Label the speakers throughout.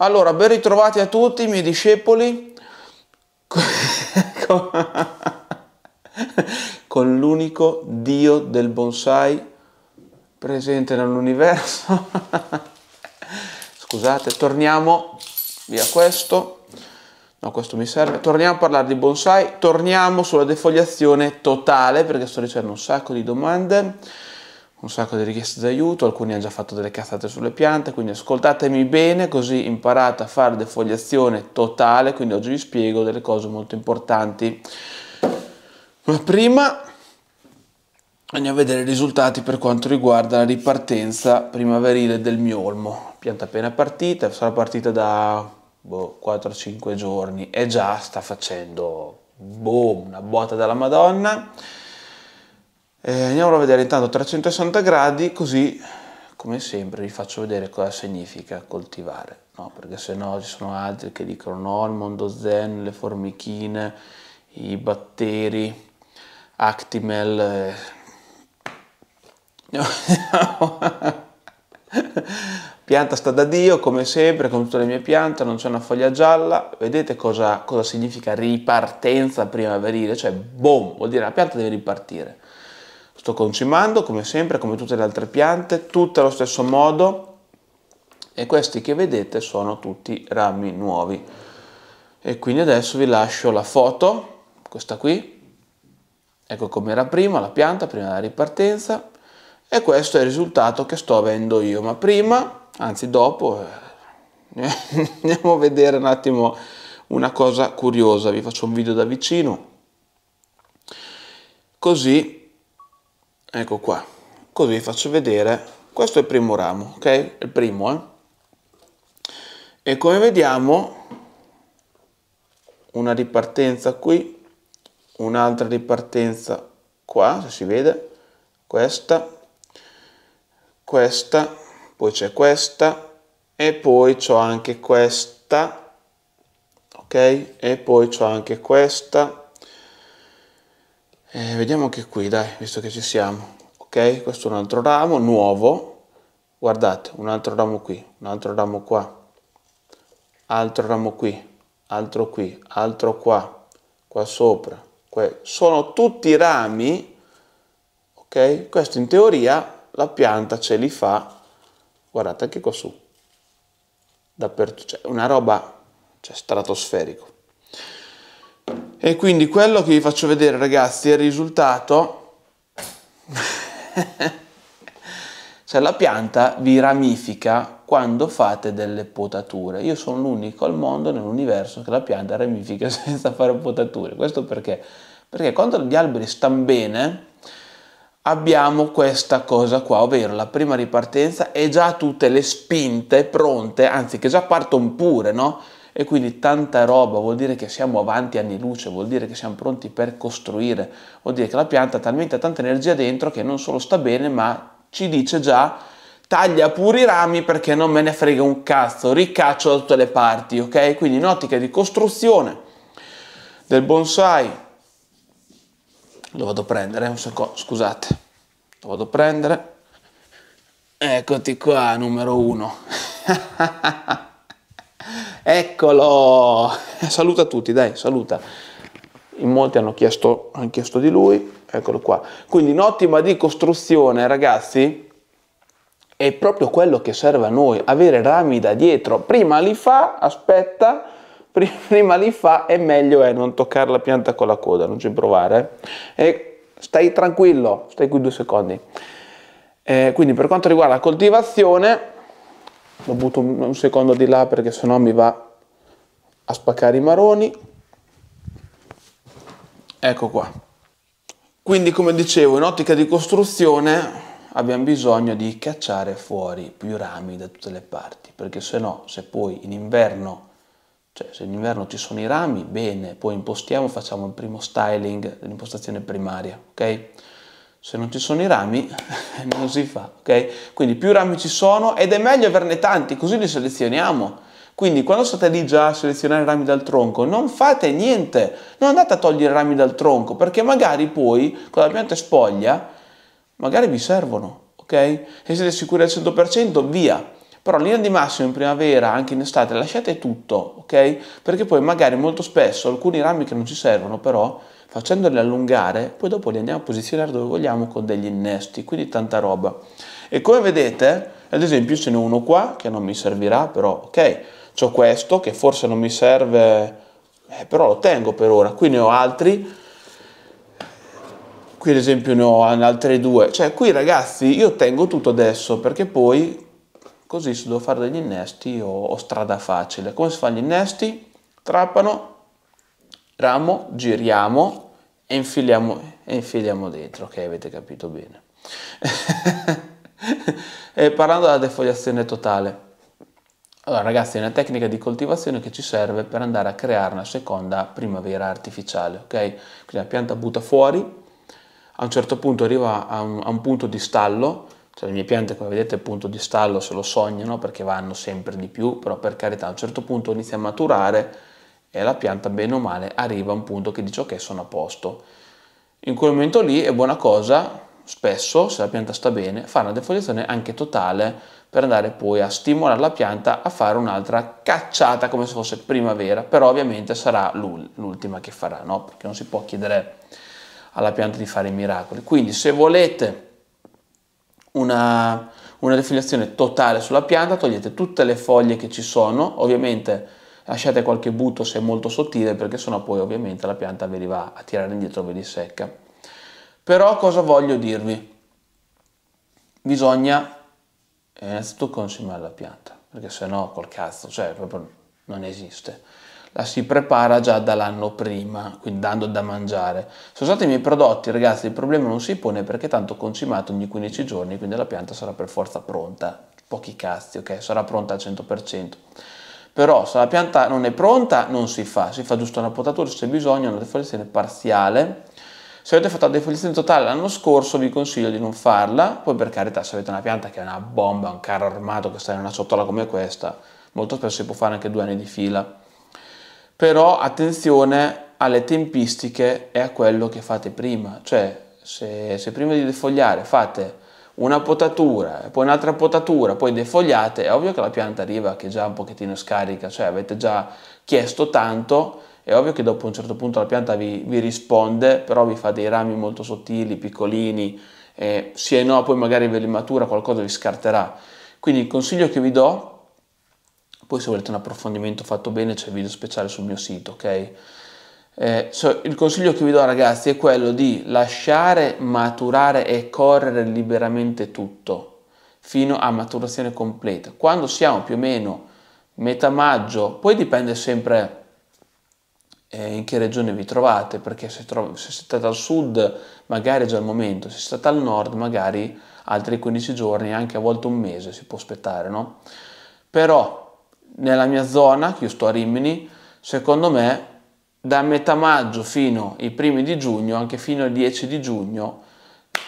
Speaker 1: Allora, ben ritrovati a tutti, i miei discepoli, con l'unico Dio del bonsai presente nell'universo. Scusate, torniamo via questo. No, questo mi serve. Torniamo a parlare di bonsai, torniamo sulla defogliazione totale, perché sto ricevendo un sacco di domande un sacco di richieste d'aiuto, alcuni hanno già fatto delle cazzate sulle piante, quindi ascoltatemi bene così imparate a fare defogliazione totale, quindi oggi vi spiego delle cose molto importanti. Ma prima andiamo a vedere i risultati per quanto riguarda la ripartenza primaverile del mio olmo. Pianta appena partita, sarà partita da boh, 4-5 giorni e già sta facendo boom, una botta dalla Madonna eh, andiamolo a vedere intanto 360 gradi così come sempre vi faccio vedere cosa significa coltivare no? perché se no ci sono altri che dicono no il mondo zen, le formichine, i batteri, Actimel eh. pianta sta da Dio come sempre con tutte le mie piante non c'è una foglia gialla vedete cosa, cosa significa ripartenza primaverile cioè boom vuol dire la pianta deve ripartire Sto concimando come sempre, come tutte le altre piante, tutte allo stesso modo e questi che vedete sono tutti rami nuovi. E quindi adesso vi lascio la foto, questa qui, ecco com'era prima la pianta, prima della ripartenza e questo è il risultato che sto avendo io, ma prima, anzi dopo, eh, andiamo a vedere un attimo una cosa curiosa, vi faccio un video da vicino, così ecco qua così vi faccio vedere questo è il primo ramo ok il primo eh? e come vediamo una ripartenza qui un'altra ripartenza qua se si vede questa questa poi c'è questa e poi c'ho anche questa ok e poi c'ho anche questa eh, vediamo anche qui, dai, visto che ci siamo. Ok, questo è un altro ramo nuovo. Guardate, un altro ramo qui, un altro ramo qua, altro ramo qui, altro qui, altro qua, qua sopra. Que sono tutti rami, ok? Questo in teoria la pianta ce li fa, guardate anche qua su, dappertutto, cioè una roba cioè, stratosferico e quindi quello che vi faccio vedere ragazzi è il risultato cioè la pianta vi ramifica quando fate delle potature io sono l'unico al mondo nell'universo che la pianta ramifica senza fare potature questo perché perché quando gli alberi stanno bene abbiamo questa cosa qua, ovvero la prima ripartenza e già tutte le spinte pronte, anzi che già partono pure, no? e quindi tanta roba vuol dire che siamo avanti anni luce, vuol dire che siamo pronti per costruire, vuol dire che la pianta ha talmente tanta energia dentro che non solo sta bene ma ci dice già taglia pure i rami perché non me ne frega un cazzo, ricaccio da tutte le parti, ok? Quindi in ottica di costruzione del bonsai, lo vado a prendere un secondo, scusate, lo vado a prendere, eccoti qua numero uno. Eccolo! Saluta tutti, dai, saluta. In molti hanno chiesto, hanno chiesto di lui, eccolo qua. Quindi un'ottima di costruzione, ragazzi, è proprio quello che serve a noi, avere rami da dietro. Prima li fa, aspetta, prima li fa è meglio è non toccare la pianta con la coda, non ci provare. E stai tranquillo, stai qui due secondi. Eh, quindi per quanto riguarda la coltivazione, lo butto un secondo di là perché sennò mi va a spaccare i maroni ecco qua quindi come dicevo in ottica di costruzione abbiamo bisogno di cacciare fuori più rami da tutte le parti perché se no se poi in inverno cioè se in inverno ci sono i rami bene poi impostiamo facciamo il primo styling l'impostazione primaria ok se non ci sono i rami non si fa, ok? Quindi più rami ci sono ed è meglio averne tanti, così li selezioniamo. Quindi quando state lì già a selezionare i rami dal tronco, non fate niente, non andate a togliere i rami dal tronco, perché magari poi con la pianta spoglia, magari vi servono, ok? Se siete sicuri al 100%, via però in linea di massima in primavera, anche in estate, lasciate tutto, ok? Perché poi magari molto spesso alcuni rami che non ci servono però, facendoli allungare, poi dopo li andiamo a posizionare dove vogliamo con degli innesti, quindi tanta roba. E come vedete, ad esempio ce n'è uno qua che non mi servirà, però ok, ho questo che forse non mi serve, eh, però lo tengo per ora, qui ne ho altri, qui ad esempio ne ho altri due, cioè qui ragazzi io tengo tutto adesso perché poi così se devo fare degli innesti ho, ho strada facile. Come si fa gli innesti? Trapano, ramo, giriamo e infiliamo, e infiliamo dentro, ok? Avete capito bene. e parlando della defoliazione totale, allora ragazzi è una tecnica di coltivazione che ci serve per andare a creare una seconda primavera artificiale, ok? Quindi la pianta butta fuori, a un certo punto arriva a un, a un punto di stallo, cioè, le mie piante, come vedete, il punto di stallo se lo sognano perché vanno sempre di più, però per carità a un certo punto inizia a maturare e la pianta, bene o male, arriva a un punto che dice ok, sono a posto. In quel momento lì è buona cosa, spesso, se la pianta sta bene, fare una defoliazione anche totale per andare poi a stimolare la pianta a fare un'altra cacciata come se fosse primavera, però ovviamente sarà l'ultima che farà, no? perché non si può chiedere alla pianta di fare i miracoli. Quindi se volete una, una defiliazione totale sulla pianta, togliete tutte le foglie che ci sono, ovviamente lasciate qualche butto se è molto sottile perché sennò poi ovviamente la pianta ve li va a tirare indietro, ve li secca. Però cosa voglio dirvi? Bisogna eh, innanzitutto consumare la pianta perché sennò col cazzo, cioè proprio non esiste la si prepara già dall'anno prima, quindi dando da mangiare. Se usate i miei prodotti, ragazzi, il problema non si pone perché tanto concimato ogni 15 giorni, quindi la pianta sarà per forza pronta. Pochi cazzi, ok? Sarà pronta al 100%. Però se la pianta non è pronta non si fa, si fa giusto una potatura se c'è bisogno, una defoliazione parziale. Se avete fatto la defoliazione totale l'anno scorso vi consiglio di non farla, poi per carità se avete una pianta che è una bomba, un carro armato che sta in una ciotola come questa, molto spesso si può fare anche due anni di fila però attenzione alle tempistiche e a quello che fate prima, cioè se, se prima di defogliare fate una potatura, poi un'altra potatura, poi defogliate, è ovvio che la pianta arriva che è già un pochettino scarica, cioè avete già chiesto tanto, è ovvio che dopo un certo punto la pianta vi, vi risponde, però vi fa dei rami molto sottili, piccolini, eh, sì no, poi magari ve li matura, qualcosa vi scarterà. Quindi il consiglio che vi do poi se volete un approfondimento fatto bene c'è il video speciale sul mio sito, ok? Eh, so, il consiglio che vi do ragazzi è quello di lasciare maturare e correre liberamente tutto fino a maturazione completa. Quando siamo più o meno metà maggio, poi dipende sempre eh, in che regione vi trovate, perché se, tro- se siete al sud magari è già il momento, se siete al nord magari altri 15 giorni, anche a volte un mese si può aspettare, no? Però nella mia zona, che io sto a Rimini, secondo me da metà maggio fino ai primi di giugno, anche fino al 10 di giugno,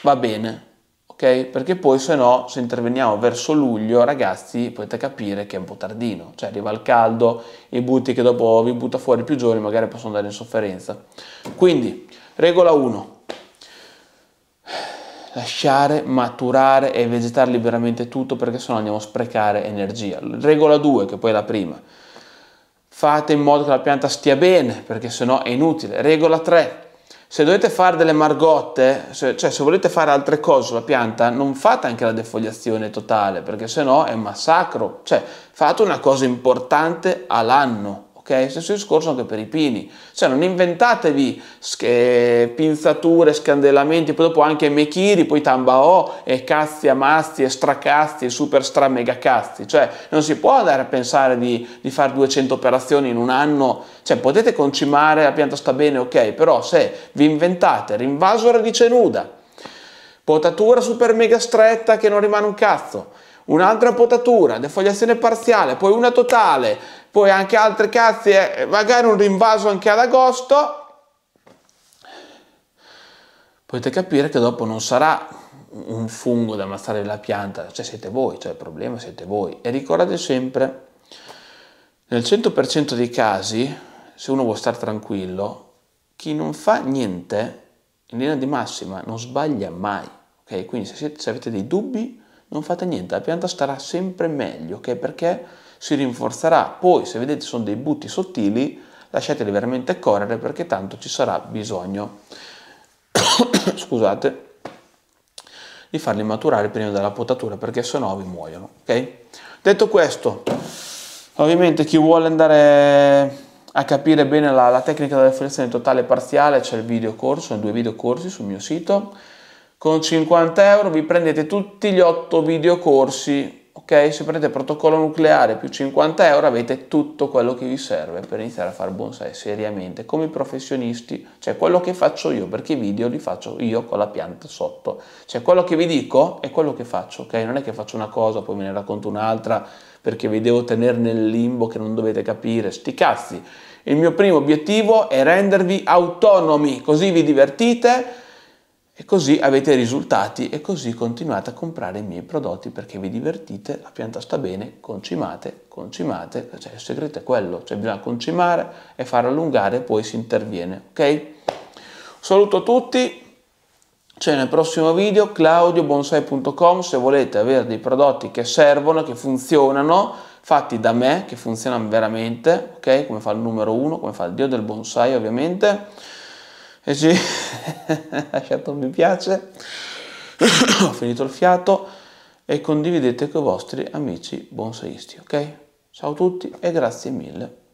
Speaker 1: va bene, ok? Perché poi se no, se interveniamo verso luglio, ragazzi, potete capire che è un po' tardino, cioè arriva il caldo, i butti che dopo vi butta fuori più giorni magari possono andare in sofferenza. Quindi, regola 1, lasciare maturare e vegetare liberamente tutto perché sennò andiamo a sprecare energia. Regola 2, che poi è la prima, fate in modo che la pianta stia bene perché sennò è inutile. Regola 3, se dovete fare delle margotte, cioè se volete fare altre cose sulla pianta, non fate anche la defogliazione totale perché sennò è un massacro, cioè fate una cosa importante all'anno Okay? Stesso discorso anche per i pini, cioè non inventatevi eh, pinzature, scandellamenti, poi dopo anche mechiri, poi tambao e cazzi, amasti e stracazzi e super stra mega cazzi, cioè non si può andare a pensare di, di fare 200 operazioni in un anno, cioè potete concimare, la pianta sta bene, ok, però se vi inventate rinvaso radice nuda, potatura super mega stretta che non rimane un cazzo, un'altra potatura, defogliazione parziale, poi una totale, poi anche altre cazze, eh, magari un rinvaso anche ad agosto, potete capire che dopo non sarà un fungo da ammazzare la pianta, cioè siete voi, cioè il problema siete voi. E ricordate sempre, nel 100% dei casi, se uno vuole stare tranquillo, chi non fa niente, in linea di massima, non sbaglia mai. Ok? Quindi se, siete, se avete dei dubbi, non fate niente, la pianta starà sempre meglio, ok? Perché si rinforzerà. Poi se vedete sono dei butti sottili lasciateli veramente correre perché tanto ci sarà bisogno scusate di farli maturare prima della potatura perché sennò vi muoiono ok detto questo ovviamente chi vuole andare a capire bene la, la tecnica della deflazione totale e parziale c'è il video corso due video corsi sul mio sito con 50 euro vi prendete tutti gli 8 video corsi ok? Se prendete protocollo nucleare più 50 euro avete tutto quello che vi serve per iniziare a fare bonsai seriamente, come i professionisti, cioè quello che faccio io, perché i video li faccio io con la pianta sotto, cioè quello che vi dico è quello che faccio, ok? Non è che faccio una cosa, poi me ne racconto un'altra, perché vi devo tenere nel limbo che non dovete capire, sti cazzi. Il mio primo obiettivo è rendervi autonomi, così vi divertite, e così avete risultati e così continuate a comprare i miei prodotti perché vi divertite, la pianta sta bene, concimate, concimate, cioè il segreto è quello, cioè bisogna concimare e far allungare e poi si interviene, ok? Saluto a tutti, c'è nel prossimo video claudiobonsai.com se volete avere dei prodotti che servono, che funzionano, fatti da me, che funzionano veramente, ok? Come fa il numero uno, come fa il dio del bonsai ovviamente e eh sì, lasciate un mi piace, ho finito il fiato e condividete con i vostri amici bonsaisti, ok? Ciao a tutti e grazie mille.